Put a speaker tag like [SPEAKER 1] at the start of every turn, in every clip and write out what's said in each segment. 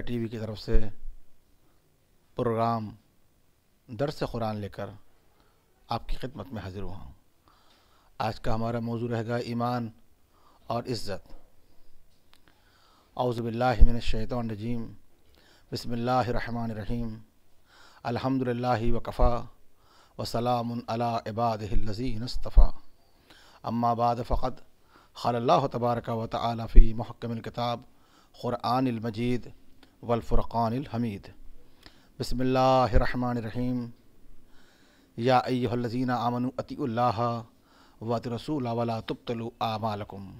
[SPEAKER 1] India TV की तरफ से प्रोग्राम दर्स कुरान लेकर आपकी खिदमत में हाज़िर हुआ हूँ आज का हमारा मौजू रहेगा ईमान और इज़्ज़त अवज़बिल्लिमिनशैतरजीम बसमीम अलहमदिल्ला वकफ़ा वसलाम अलाबादीनस्तफ़ा अम्मा अम्माबाद फ़क़त खल तबारक व तफ़ी महकमिल किताब क़ुरान मजीद हमीद वलफ़ुरक़ानहमीद बसमीम या अय्यजीना आमन अतील्ला वत रसूल वला तुबतलु आमालकुम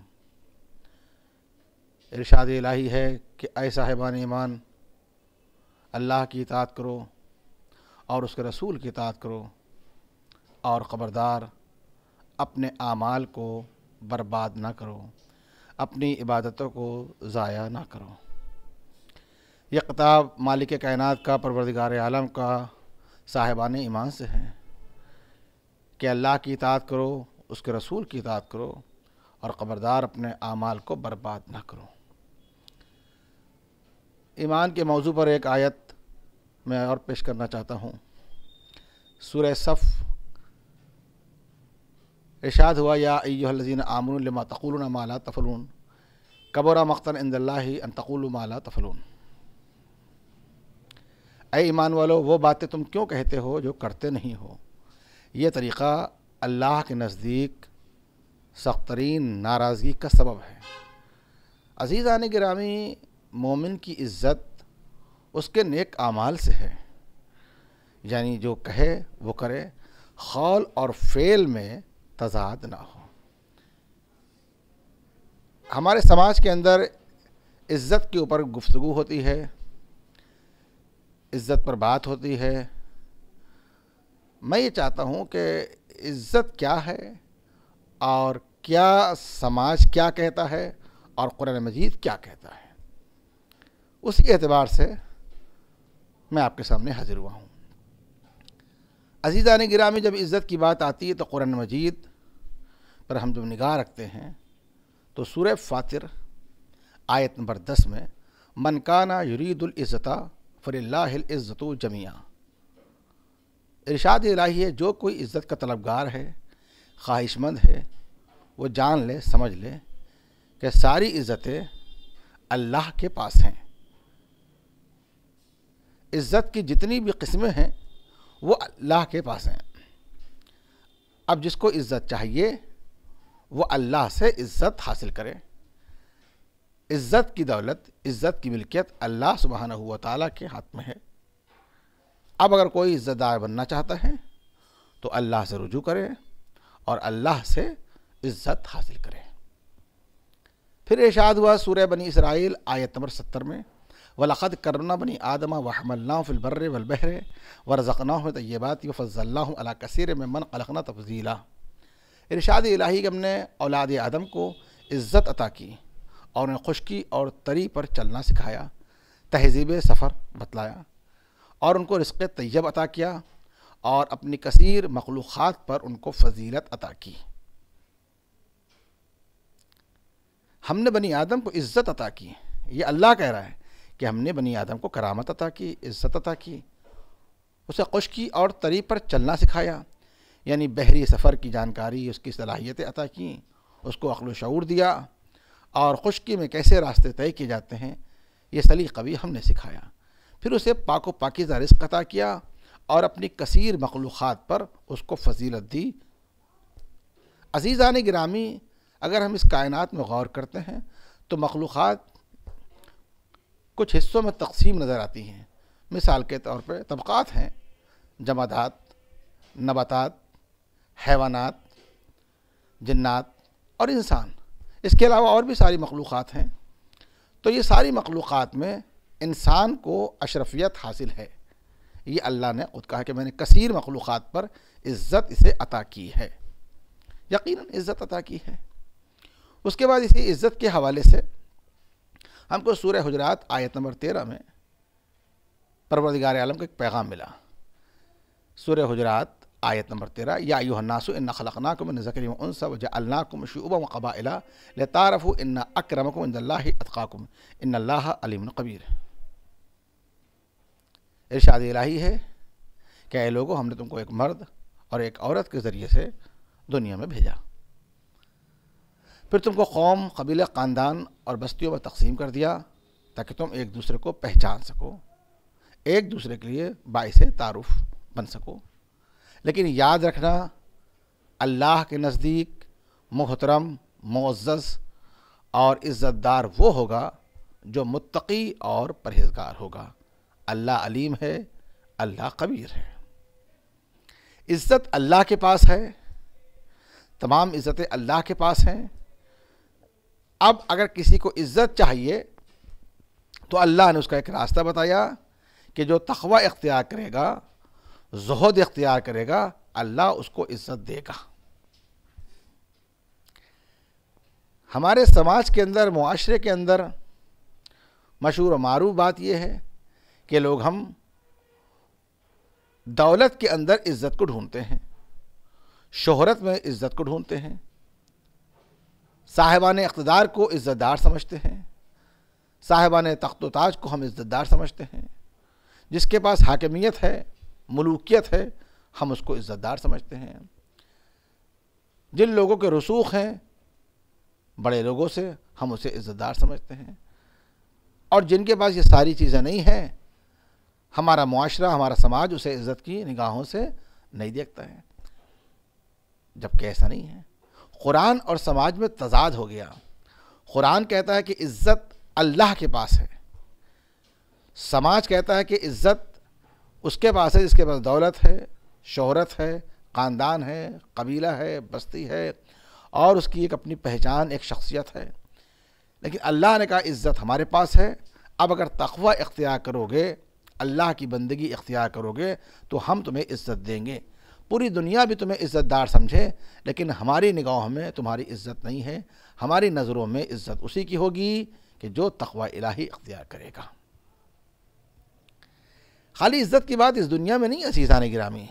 [SPEAKER 1] इरशाद इलाही है कि आए साहिबान ईमान अल्लाह की इतात करो और उसके रसूल की इतात करो और ख़बरदार अपने आमाल को बर्बाद ना करो अपनी इबादतों को ज़ाया ना करो ये किताब मालिक कायनत का परवरदिगार आलम का साहिबान ईमान से है कि अल्लाह की इतात करो उसके रसूल की इतात करो और ख़बरदार अपने आमाल को बर्बाद ना करो ईमान के मौजू पर एक आयत मैं और पेश करना चाहता हूँ सुर सफ़ इशाद हुआ या यालजीन आमन लमा माला तफलून कबोरा मख्तन इंदल्ला ही माला तफलून अय ईमान वालो वो बातें तुम क्यों कहते हो जो करते नहीं हो ये तरीक़ा अल्लाह के नज़दीक सख्त तरीन नाराज़गी का सबब है अज़ीज़ आने गिरामी मोमिन की इज़्ज़त उसके नेक आमाल से है यानी जो कहे वो करे खौल और फेल में तजाद ना हो हमारे समाज के अंदर इज़्ज़त के ऊपर गुफ्तु होती है इज़्ज़त पर बात होती है मैं ये चाहता हूँ कि इज़्ज़त क्या है और क्या समाज क्या कहता है और कुरान मजीद क्या कहता है उसी एतबार से मैं आपके सामने हाज़िर हुआ हूँ अजीज़ा ने गिरा में जब इज़्ज़त की बात आती है तो कुरान मजीद पर हम जब निगाह रखते हैं तो सूरह फातिर आयत नंबर दस में मनकाना युरीदुल्ज़ता फ़रिल्लाज़्ज़त जमिया इरशाद इलाही है जो कोई इज़्ज़त का तलबगार है ख्वाहिशमंद है वो जान ले समझ ले कि सारी इज़्ज़तें अल्लाह के पास हैं इज़्ज़त की जितनी भी किस्में हैं वो अल्लाह के पास हैं अब जिसको इज़्ज़त चाहिए वो अल्लाह से इज़्ज़त हासिल करें इज़्ज़त की दौलत इज़्ज़त की मिल्कियत अल्लाह सुबहाना हुआ ताली के हाथ में है अब अगर कोई इज़्ज़तदार बनना चाहता है तो अल्लाह से रुजू करें और अल्लाह से इज़्ज़त हासिल करें फिर इशाद हुआ सूर्य बनी इसराइल आयत नंबर सत्तर में वलखद करना बनी आदमा वहमल्ला फ़िलबर वलबहर वरज़ना तय्यबात फ़ज़ल्ला अला कसीर में मन अलखना तफजीला इरशाद इलाही के हमने औलाद आदम को इज़्ज़त अता की और उन्हें खुशकी और तरी पर चलना सिखाया तहजीब सफ़र बतलाया और उनको रिस्क तैयब अता किया और अपनी कसर मखलूक़ात पर उनको फजीलत अता की हमने बनी आदम को इज़्ज़त अता की ये अल्लाह कह रहा है कि हमने बनी आदम को करामत अता की इज़्ज़त अता की उसे खुशकी और तरी पर चलना सिखाया यानी बहरी सफ़र की जानकारी उसकी सलाहियतें अता की उसको अक्ल शूर दिया और खुश्की में कैसे रास्ते तय किए जाते हैं ये सलीका भी हमने सिखाया फिर उसे पाक व पाकिज़ा रिस्क अता किया और अपनी कसीर मखलूक़ात पर उसको फजीलत दी अजीज़ान ग्रामी अगर हम इस कायनात में गौर करते हैं तो मखलूक़ात कुछ हिस्सों में तकसीम नज़र आती हैं मिसाल के तौर पर तबक़ात हैं जमादात नबातात हैवानात जन्नात और इंसान इसके अलावा और भी सारी मखलूक़ हैं तो ये सारी मखलूक़ में इंसान को अशरफियत हासिल है ये अल्लाह ने खुद कहा कि मैंने कसर मखलूक़ पर इज़्ज़त इसे अता की है यकीन इज़्ज़त अता की है उसके बाद इसी इज़्ज़त के हवाले से हमको सूर हजरात आयत नंबर तेरह में परवरदिगार आलम का एक पैगाम मिला सूर हजरात आयत नंबर तेरह या यू नासु इन खलकनाकुम नज़करीम सा वज अल्लाकुम शुब व कबाला लतारफ़ इन अक्रमकुम अतकाकुम इन अलीम कबीर इरशाद इलाही है क्या ये लोगों हमने तुमको एक मर्द और एक औरत के ज़रिए से दुनिया में भेजा फिर तुमको कौम कबीले ख़ानदान और बस्तियों में तकसीम कर दिया ताकि तुम एक दूसरे को पहचान सको एक दूसरे के लिए बायस तारुफ बन सको लेकिन याद रखना अल्लाह के नज़दीक मोहतरम मोज़ और इज़्ज़तदार वो होगा जो मुत्तकी और परहेजगार होगा अल्लाह अलीम है अल्लाह कबीर है इज़्ज़त अल्लाह के पास है तमाम इज़्ज़तें अल्लाह के पास हैं अब अगर किसी को इज़्ज़त चाहिए तो अल्लाह ने उसका एक रास्ता बताया कि जो तखवा इख्तियार करेगा जहद इख्तियार करेगा अल्लाह उसको इज्जत देगा हमारे समाज के अंदर माशरे के अंदर मशहूर मारूफ बात यह है कि लोग हम दौलत के अंदर इज्जत को ढूंढते हैं शोहरत में इज्जत को ढूंढते हैं साहिबान इकतदार को इज्जतदार समझते हैं साहिबान तख्त ताज को हम इज्जतदार समझते हैं जिसके पास हाकमियत है मलूकियत है हम उसको इज़्ज़तदार समझते हैं जिन लोगों के रसूख हैं बड़े लोगों से हम उसे इज़्ज़तदार समझते हैं और जिनके पास ये सारी चीज़ें नहीं हैं हमारा माशरा हमारा समाज उसे इज़्ज़त की निगाहों से नहीं देखता है जबकि ऐसा नहीं है कुरान और समाज में तजाद हो गया कुरान कहता है कि इज़्ज़त अल्लाह के पास है समाज कहता है कि इज़्ज़त उसके पास है जिसके पास दौलत है शोहरत है ख़ानदान है कबीला है बस्ती है और उसकी एक अपनी पहचान एक शख्सियत है लेकिन अल्लाह ने कहा इज़्ज़त हमारे पास है अब अगर तखवा इख्तियार करोगे अल्लाह की बंदगी इख्तियार करोगे तो हम तुम्हें इज़्ज़त देंगे पूरी दुनिया भी तुम्हें इज़्ज़तदार समझे लेकिन हमारी निगाहों में तुम्हारी इज़्ज़त नहीं है हमारी नज़रों में इज़्ज़त उसी की होगी कि जो तखवा इलाही इख्तियार करेगा खाली इज़्ज़त की बात इस दुनिया में नहीं है सीसान गिरामी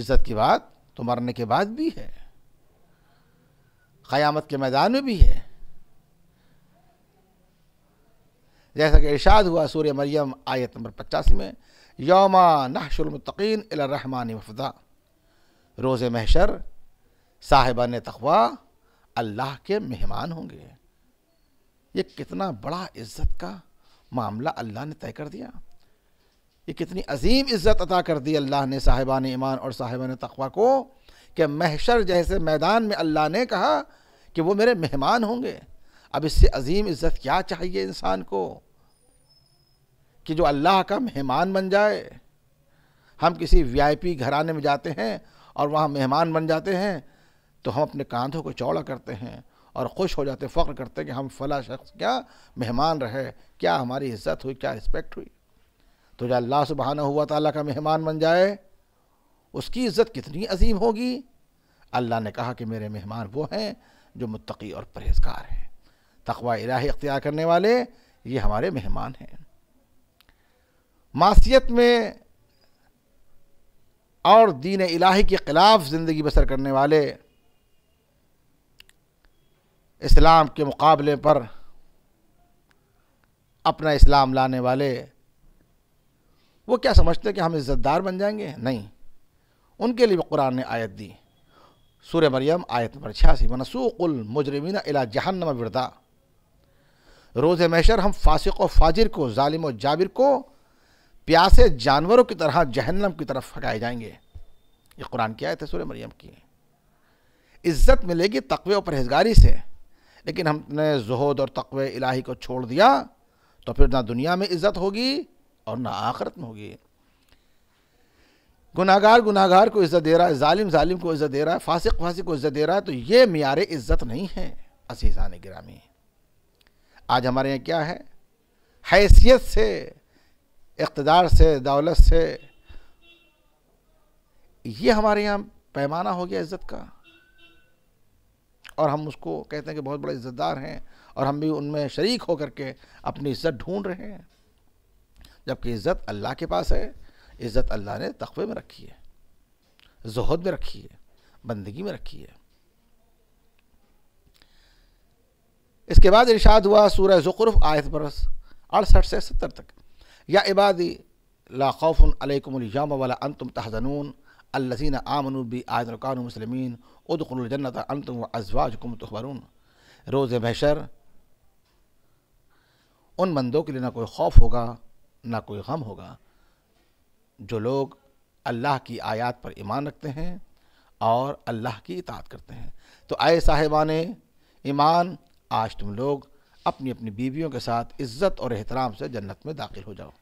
[SPEAKER 1] इज़्ज़त की बात तो मरने के बाद भी है क़यामत के मैदान में भी है जैसा कि इर्शाद हुआ सूर्य मरियम आयत नंबर पचासी में योमा नहशुलमतकीन अलरहमान वफदा रोज़ महशर साहिबान तखवा अल्लाह के मेहमान होंगे ये कितना बड़ा इज़्ज़त का मामला अल्लाह ने तय कर दिया कि कितनी अजीम इज़्ज़त अता कर दी अल्लाह ने साहिबान ईमान और साहिबान तखवा को कि महशर जैसे मैदान में अल्लाह ने कहा कि वो मेरे मेहमान होंगे अब इससे अजीम इज़्ज़त क्या चाहिए इंसान को कि जो अल्लाह का मेहमान बन जाए हम किसी वीआईपी घराने में जाते हैं और वहाँ मेहमान बन जाते हैं तो हम अपने कांधों को चौड़ा करते हैं और खुश हो जाते फ़ख्र करते हैं कि हम फ़ला शख्स क्या मेहमान रहे क्या हमारी इज़्ज़त हुई क्या रिस्पेक्ट हुई तो जो अल्लाह सुबहाना हुआ ताली का मेहमान बन जाए उसकी इज़्ज़त कितनी अजीम होगी अल्लाह ने कहा कि मेरे मेहमान वो हैं जो मुतकी और परहेजगार हैं तकवा इलाही इख्तियार करने वाले ये हमारे मेहमान हैं मासीत में और दीन इलाही के ख़िलाफ़ ज़िंदगी बसर करने वाले इस्लाम के मुकाबले पर अपना इस्लाम लाने वाले वो क्या समझते हैं कि हम इज़्ज़तदार बन जाएंगे नहीं उनके लिए कुरान ने आयत दी सूर्य मरियम आयत नंबर छियासी मनसूकुल मुजरमिन अला जहन्नम विरदा रोज़ मैशर हम फासिक व फाजिर को ालिम व जाबिर को प्यासे जानवरों की तरह जहन्नम की तरफ फटाए जाएंगे ये कुरान की आयत है सूर्य मरियम की इज़्ज़त मिलेगी तकवे और परहेजगारी से लेकिन हमने जहद और तकवे इलाही को छोड़ दिया तो फिर ना दुनिया में इज़्ज़त होगी और ना आखरत में होगी गुनागार गुनागार को इज़्ज़त दे रहा है जालिम जालिम को इज़्ज़त दे रहा है फासिक फासिक को इज़्ज़त दे रहा है तो ये मीर इज़्ज़त नहीं है असीज़ान ग्रामी आज हमारे यहाँ क्या है हैसियत से इकतदार से दौलत से ये हमारे यहाँ पैमाना हो गया इज़्ज़त का और हम उसको कहते हैं कि बहुत बड़े इज़्ज़तदार हैं और हम भी उनमें शरीक होकर के अपनी इज़्ज़त ढूंढ रहे हैं जबकि इज़्ज़त अल्लाह के पास है इज़्ज़त अल्लाह ने तखबे में रखी है जहद में रखी है बंदगी में रखी है इसके बाद इरशाद हुआ सूरह ज़ुक़रफ़ आयत बरस अड़सठ से सत्तर तक या इबादी ला खौफ़ुन अलैकुम वाला अंतुम तहजनून अल्लजीन आमनू बी आयदरकान मुसलमिन उदकुलजन्नत अंतुम व अजवाजकुम तखबरून रोज़ महशर उन बंदों के लिए ना कोई खौफ होगा ना कोई गम होगा जो लोग अल्लाह की आयत पर ईमान रखते हैं और अल्लाह की इतात करते हैं तो आए साहिबान ईमान आज तुम लोग अपनी अपनी बीवियों के साथ इज़्ज़त और एहतराम से जन्नत में दाखिल हो जाओ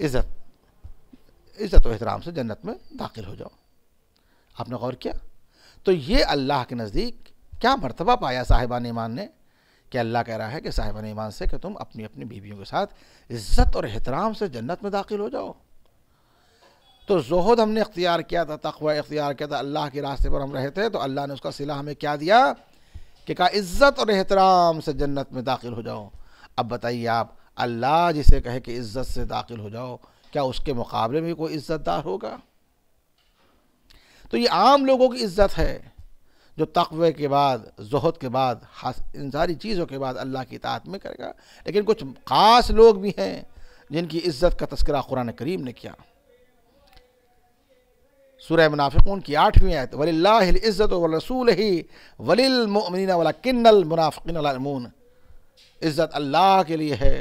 [SPEAKER 1] इज़्ज़त इज़्ज़त और एहतराम से जन्नत में दाखिल हो जाओ आपने गौर किया तो ये अल्लाह के नज़दीक क्या मरतबा पाया साहिबान ईमान ने कि अल्लाह कह रहा है कि साहिबान ईमान से कि तुम अपनी अपनी बीवियों के साथ इज़्ज़त और एहतराम से जन्नत में दाखिल हो जाओ तो जहद हमने इख्तियार किया था तखवा इख्तियार किया था अल्लाह के रास्ते पर हम रहे थे तो अल्लाह ने उसका सिला हमें क्या दिया कि कहा इज़्ज़त और एहतराम से जन्नत में दाखिल हो जाओ अब बताइए आप अल्लाह जिसे कहे कि इज़्ज़त से दाखिल हो जाओ क्या उसके मुकाबले में कोई इज़्ज़तदार होगा तो ये आम लोगों की इज़्ज़त है जो तकवे के बाद जहद के बाद इन सारी चीज़ों के बाद अल्लाह की तात में करेगा लेकिन कुछ ख़ास लोग भी हैं जिनकी इज़्ज़त का तस्करा कुरान करीम ने किया सूर्य मुनाफिकून की आठवीं आयत वलीज़्ज़त रसूल ही वलिलमिन किन्नल मुनाफिन इज़्ज़त अल्लाह के लिए है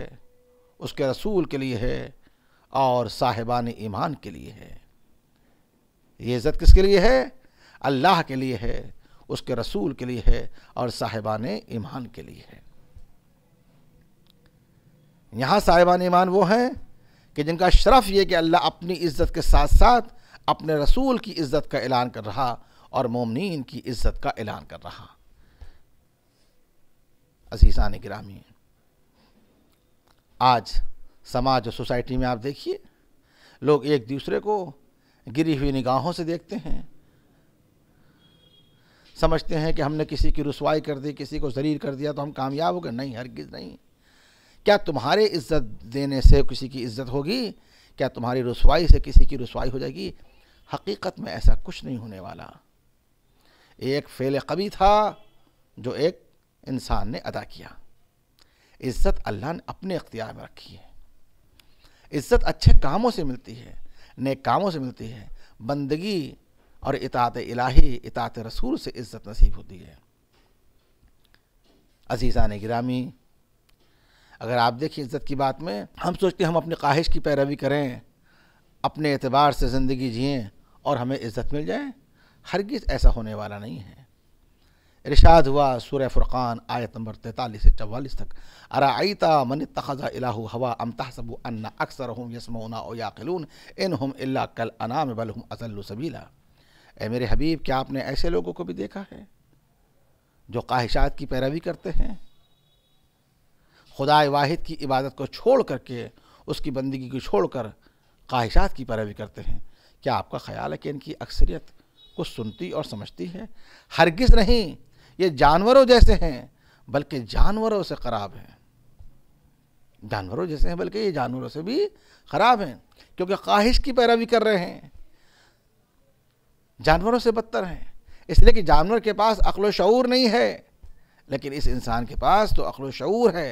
[SPEAKER 1] उसके रसूल के लिए है और साहिबान ईमान के लिए है ये इज़्ज़त किसके लिए है अल्लाह के लिए है उसके रसूल के लिए है और साहिबान ईमान के लिए है यहाँ साहिबान ईमान वो हैं कि जिनका शरफ ये कि अल्लाह अपनी इज़्ज़त के साथ साथ अपने रसूल की इज़्ज़त का ऐलान कर रहा और मोमिन की इज़्ज़त का ऐलान कर रहा अजीसान ग्रामी आज समाज और सोसाइटी में आप देखिए लोग एक दूसरे को गिरी हुई निगाहों से देखते हैं समझते हैं कि हमने किसी की रसवाई कर दी किसी को ज़रीर कर दिया तो हम कामयाब हो गए नहीं हरगिज़ नहीं क्या तुम्हारे इज़्ज़त देने से किसी की इज़्ज़त होगी क्या तुम्हारी रसवाई से किसी की रसवाई हो जाएगी हकीकत में ऐसा कुछ नहीं होने वाला एक फेल कभी था जो एक इंसान ने अदा किया इज़्ज़त अल्लाह ने अपने अख्तियार में रखी है इज़्ज़त अच्छे कामों से मिलती है नेक कामों से मिलती है बंदगी और इतात इलाही इतात रसूल से इज़्ज़त नसीब होती है अजीज़ा ने गिरामी अगर आप देखें इज़्ज़त की बात में हम सोचते हैं हम अपनी ख्वाहिश की पैरवी करें अपने एतबार से ज़िंदगी जियें और हमें इज़्ज़त मिल जाए हरगिज़ ऐसा होने वाला नहीं है इरशाद हुआ सूर्य फ़ुरक़ान आयत नंबर तैंतालीस से चवालीस तक अराईता मन तखज़ा इलाहू हवा अम सबू अन्ना अक्सर हम यसमोना ओ याकिलून इन हम अल्ला कल अनाम बल हम असल्लु सबीला ए मेरे हबीब क्या आपने ऐसे लोगों को भी देखा है जो ख्वाहिशात की पैरवी करते हैं खुदा वाहिद की इबादत को छोड़ करके उसकी बंदगी को छोड़ कर ख्वाहिशात की पैरवी करते हैं क्या आपका ख्याल है कि इनकी अक्सरियत कुछ सुनती और समझती है हरगिज़ नहीं ये जानवरों जैसे हैं बल्कि जानवरों से ख़राब हैं जानवरों जैसे हैं बल्कि ये जानवरों से भी ख़राब हैं क्योंकि ख्वाहिश की पैरवी कर रहे हैं जानवरों से बदतर हैं इसलिए कि जानवर के पास अक्ल शूर नहीं है लेकिन इस इंसान के पास तो अक्ल शूर है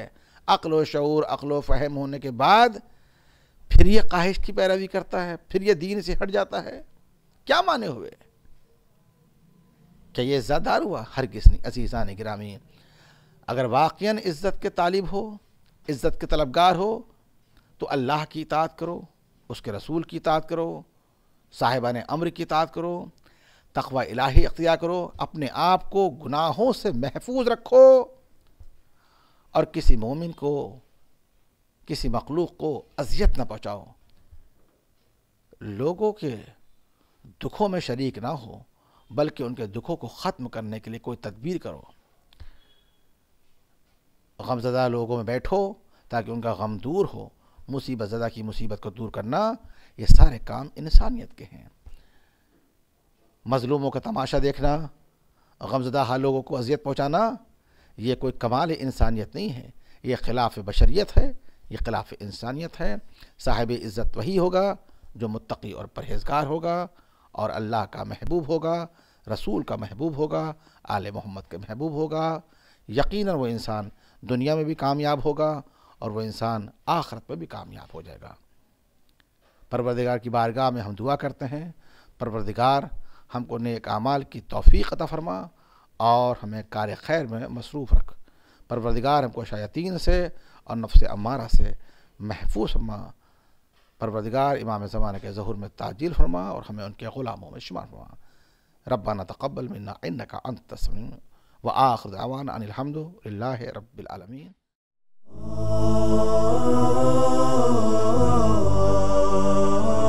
[SPEAKER 1] अक्ल शूर अक्ल फ़हम होने के बाद फिर यह काहिश की पैरवी करता है फिर यह दीन से हट जाता है क्या माने हुए क्या ये इज़्ज़तदार हुआ हर किसने अजीज़ा ने ग्रामीण अगर वाक़ा इज़्ज़त के तालिब हो इज़्ज़त के तलबगार हो तो अल्लाह की इतात करो उसके रसूल की इतात करो साहिबा ने अम्र की इतात करो तकवा इलाही अख्तियार करो अपने आप को गुनाहों से महफूज रखो और किसी मोमिन को किसी मखलूक को अजियत ना पहुँचाओ लोगों के दुखों में शरीक ना हो बल्कि उनके दुखों को ख़त्म करने के लिए कोई तदबीर करो गमजदा लोगों में बैठो ताकि उनका गम दूर हो मुसीबत ज़दा की मुसीबत को दूर करना ये सारे काम इंसानियत के हैं मज़लूमों का तमाशा देखना गमजदा हाल लोगों को अजियत पहुँचाना ये कोई कमाल इंसानियत नहीं है ये खिलाफ बशरीत है ये खिलाफ इंसानियत है साहिब इज़्ज़त वही होगा जो मुतकी और परहेजगार होगा और अल्लाह का महबूब होगा रसूल का महबूब होगा आल मोहम्मद के महबूब होगा यकीन वो इंसान दुनिया में भी कामयाब होगा और वह इंसान आखरत में भी कामयाब हो जाएगा परवरदिगार की बारगाह में हम दुआ करते हैं परवरदिगार हमको नेक अमाल की तोफ़ी अता फरमा और हमें कार खैर में मसरूफ़ रख परवरदिगार हमको शयातीन से और नफ्स अमारा से महफूज फरमा परवरदिगार इमाम ज़माने के जहूर में ताजील फरमा और हमें उनके ग़ुलामों में शुमार फरमा रबाना तकबल मन्ना इन का अंत तस्वीन व आखिर अवान अनिलहमद रबालमीन Oh